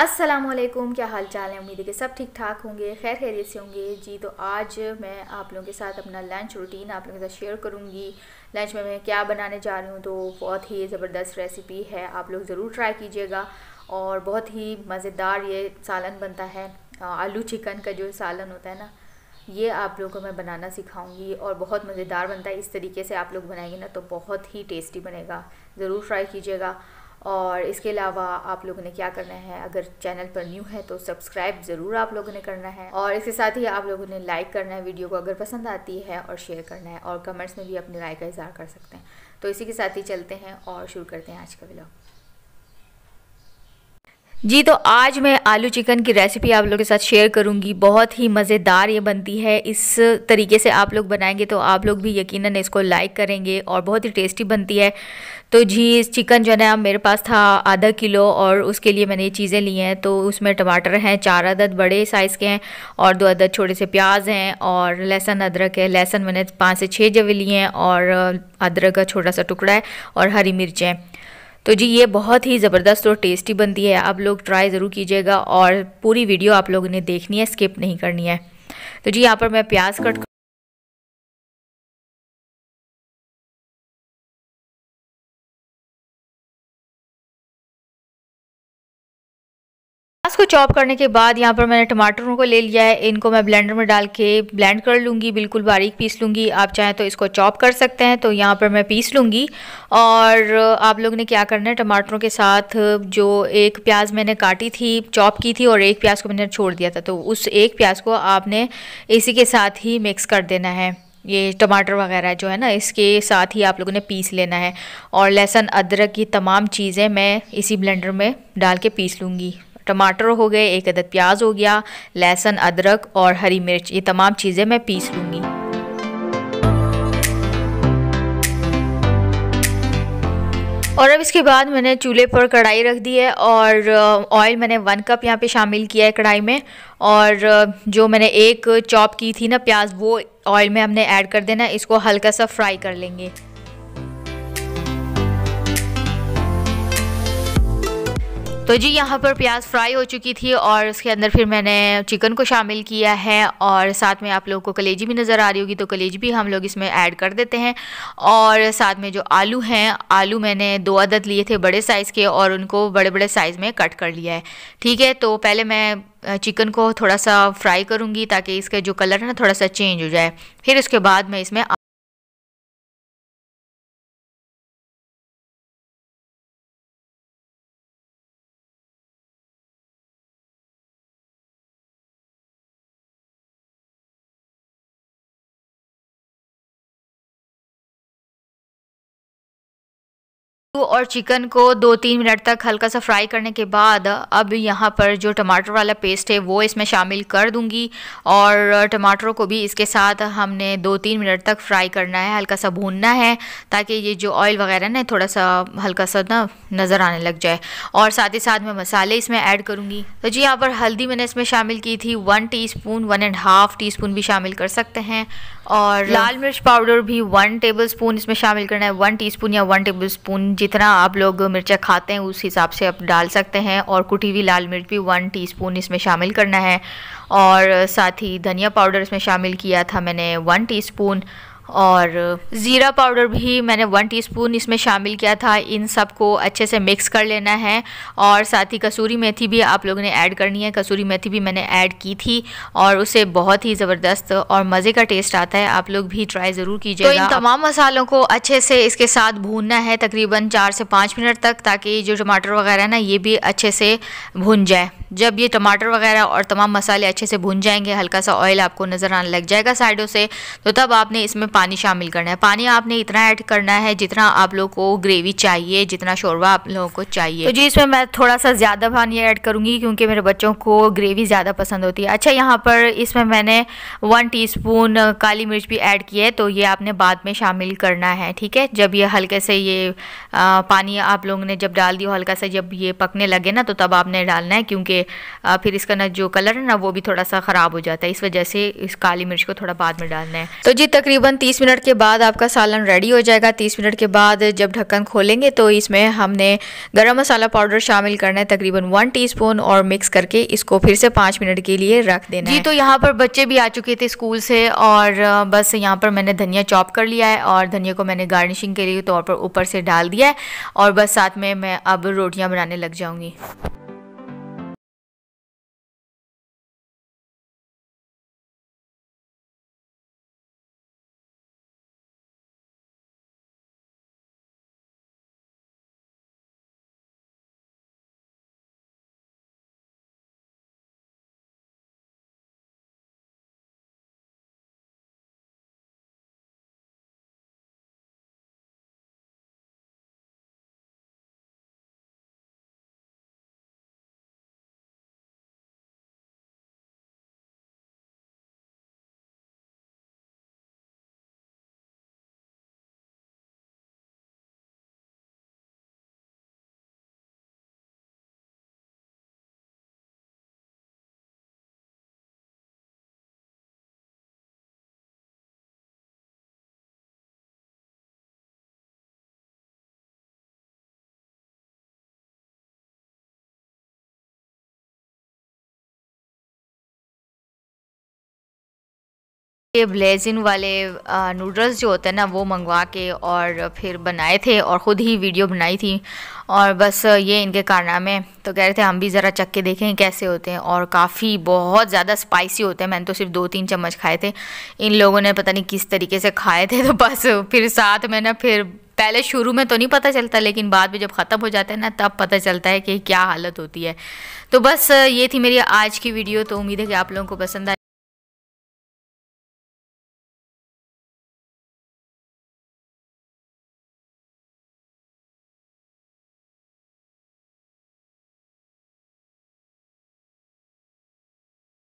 असलम क्या हाल चाल है उम्मीद है कि सब ठीक ठाक होंगे खैर खैरियत से होंगे जी तो आज मैं आप लोगों के साथ अपना लंच रूटीन आप लोगों के साथ शेयर करूंगी लंच में मैं क्या बनाने जा रही हूँ तो बहुत ही ज़बरदस्त रेसिपी है आप लोग ज़रूर ट्राई कीजिएगा और बहुत ही मज़ेदार ये सालन बनता है आलू चिकन का जो सालन होता है ना ये आप लोगों को मैं बनाना सिखाऊंगी और बहुत मज़ेदार बनता है इस तरीके से आप लोग बनाएंगे ना तो बहुत ही टेस्टी बनेगा ज़रूर ट्राई कीजिएगा और इसके अलावा आप लोगों ने क्या करना है अगर चैनल पर न्यू है तो सब्सक्राइब ज़रूर आप लोगों ने करना है और इसके साथ ही आप लोगों ने लाइक करना है वीडियो को अगर पसंद आती है और शेयर करना है और कमेंट्स में भी अपनी राय का इजहार कर सकते हैं तो इसी के साथ ही चलते हैं और शुरू करते हैं आज का ब्लॉग जी तो आज मैं आलू चिकन की रेसिपी आप लोगों के साथ शेयर करूंगी बहुत ही मज़ेदार ये बनती है इस तरीके से आप लोग बनाएंगे तो आप लोग भी यकीनन इसको लाइक करेंगे और बहुत ही टेस्टी बनती है तो जी चिकन जो है ना मेरे पास था आधा किलो और उसके लिए मैंने ये चीज़ें ली हैं तो उसमें टमाटर हैं चार अदद बड़े साइज़ के हैं और दो अदद छोटे से प्याज हैं और लहसुन अदरक है लहसुन मैंने पाँच से छः जवे लिए हैं और अदरक का छोटा सा टुकड़ा है और हरी मिर्चें तो जी ये बहुत ही ज़बरदस्त और टेस्टी बनती है आप लोग ट्राई ज़रूर कीजिएगा और पूरी वीडियो आप लोगों ने देखनी है स्किप नहीं करनी है तो जी यहाँ पर मैं प्याज कट को चॉप करने के बाद यहाँ पर मैंने टमाटरों को ले लिया है इनको मैं ब्लेंडर में डाल के ब्लेंड कर लूँगी बिल्कुल बारीक पीस लूँगी आप चाहें तो इसको चॉप कर सकते हैं तो यहाँ पर मैं पीस लूँगी और आप लोग ने क्या करना है टमाटरों के साथ जो एक प्याज मैंने काटी थी चॉप की थी और एक प्याज को मैंने छोड़ दिया था तो उस एक प्याज को आपने इसी के साथ ही मिक्स कर देना है ये टमाटर वगैरह जो है ना इसके साथ ही आप लोगों ने पीस लेना है और लहसुन अदरक की तमाम चीज़ें मैं इसी ब्लेंडर में डाल के पीस लूँगी टमाटर हो गए एक अदद प्याज हो गया लहसुन अदरक और हरी मिर्च ये तमाम चीज़ें मैं पीस लूँगी और अब इसके बाद मैंने चूल्हे पर कढ़ाई रख दी है और ऑयल मैंने वन कप यहाँ पे शामिल किया है कढ़ाई में और जो मैंने एक चॉप की थी ना प्याज वो ऑयल में हमने ऐड कर देना इसको हल्का सा फ्राई कर लेंगे तो जी यहाँ पर प्याज फ्राई हो चुकी थी और उसके अंदर फिर मैंने चिकन को शामिल किया है और साथ में आप लोगों को कलेजी भी नज़र आ रही होगी तो कलेजी भी हम लोग इसमें ऐड कर देते हैं और साथ में जो आलू हैं आलू मैंने दो अदद लिए थे बड़े साइज़ के और उनको बड़े बड़े साइज़ में कट कर लिया है ठीक है तो पहले मैं चिकन को थोड़ा सा फ्राई करूँगी ताकि इसका जो कलर है ना थोड़ा सा चेंज हो जाए फिर उसके बाद मैं इसमें और चिकन को दो तीन मिनट तक हल्का सा फ्राई करने के बाद अब यहाँ पर जो टमाटर वाला पेस्ट है वो इसमें शामिल कर दूँगी और टमाटरों को भी इसके साथ हमने दो तीन मिनट तक फ्राई करना है हल्का सा भूनना है ताकि ये जो ऑयल वगैरह ना थोड़ा सा हल्का सा ना नज़र आने लग जाए और साथ ही साथ मैं मसाले इसमें ऐड करूँगी तो जी यहाँ पर हल्दी मैंने इसमें शामिल की थी one teaspoon one and half teaspoon भी शामिल कर सकते हैं और लाल मिर्च पाउडर भी वन टेबल स्पून इसमें शामिल करना है वन टी स्पून या वन टेबल स्पून जितना आप लोग मिर्चा खाते हैं उस हिसाब से आप डाल सकते हैं और कुटी हुई लाल मिर्च भी वन टीस्पून इसमें शामिल करना है और साथ ही धनिया पाउडर इसमें शामिल किया था मैंने वन टीस्पून और ज़ीरा पाउडर भी मैंने वन टीस्पून इसमें शामिल किया था इन सब को अच्छे से मिक्स कर लेना है और साथ ही कसूरी मेथी भी आप लोगों ने ऐड करनी है कसूरी मेथी भी मैंने ऐड की थी और उसे बहुत ही ज़बरदस्त और मज़े का टेस्ट आता है आप लोग भी ट्राई ज़रूर कीजिए तो इन तमाम मसालों को अच्छे से इसके साथ भूनना है तकरीबन चार से पाँच मिनट तक ताकि जो टमाटर वगैरह ना ये भी अच्छे से भुन जाए जब ये टमाटर वगैरह और तमाम मसाले अच्छे से भुन जाएंगे हल्का सा ऑयल आपको नज़र आने लग जाएगा साइडों से तो तब आपने इसमें पानी शामिल करना है पानी आपने इतना ऐड करना है जितना आप लोग को ग्रेवी चाहिए जितना शोरबा आप लोगों को चाहिए तो जी इसमें मैं थोड़ा सा ज़्यादा पानी ऐड करूँगी क्योंकि मेरे बच्चों को ग्रेवी ज़्यादा पसंद होती है अच्छा यहाँ पर इसमें मैंने वन टी काली मिर्च भी ऐड की है तो ये आपने बाद में शामिल करना है ठीक है जब ये हल्के से ये पानी आप लोगों ने जब डाल दिया हल्का सा जब ये पकने लगे ना तो तब आपने डालना है क्योंकि फिर इसका ना जो कलर है ना वो भी थोड़ा सा ख़राब हो जाता है इस वजह से इस काली मिर्च को थोड़ा बाद में डालना है तो जी तकरीबन 30 मिनट के बाद आपका सालन रेडी हो जाएगा 30 मिनट के बाद जब ढक्कन खोलेंगे तो इसमें हमने गरम मसाला पाउडर शामिल करना है तकरीबन वन टीस्पून और मिक्स करके इसको फिर से पाँच मिनट के लिए रख देना जी तो यहाँ पर बच्चे भी आ चुके थे स्कूल से और बस यहाँ पर मैंने धनिया चॉप कर लिया है और धनिया को मैंने गार्निशिंग के लिए तौर पर ऊपर से डाल दिया है और बस साथ में मैं अब रोटियाँ बनाने लग जाऊँगी ये ब्लेजिन वाले नूडल्स जो होते हैं ना वो मंगवा के और फिर बनाए थे और ख़ुद ही वीडियो बनाई थी और बस ये इनके कारनामे तो कह रहे थे हम भी ज़रा चख के देखें कैसे होते हैं और काफ़ी बहुत ज़्यादा स्पाइसी होते हैं मैंने तो सिर्फ दो तीन चम्मच खाए थे इन लोगों ने पता नहीं किस तरीके से खाए थे तो बस फिर साथ में ना फिर पहले शुरू में तो नहीं पता चलता लेकिन बाद में जब ख़त्म हो जाता है ना तब पता चलता है कि क्या हालत होती है तो बस ये थी मेरी आज की वीडियो तो उम्मीद है कि आप लोगों को पसंद आए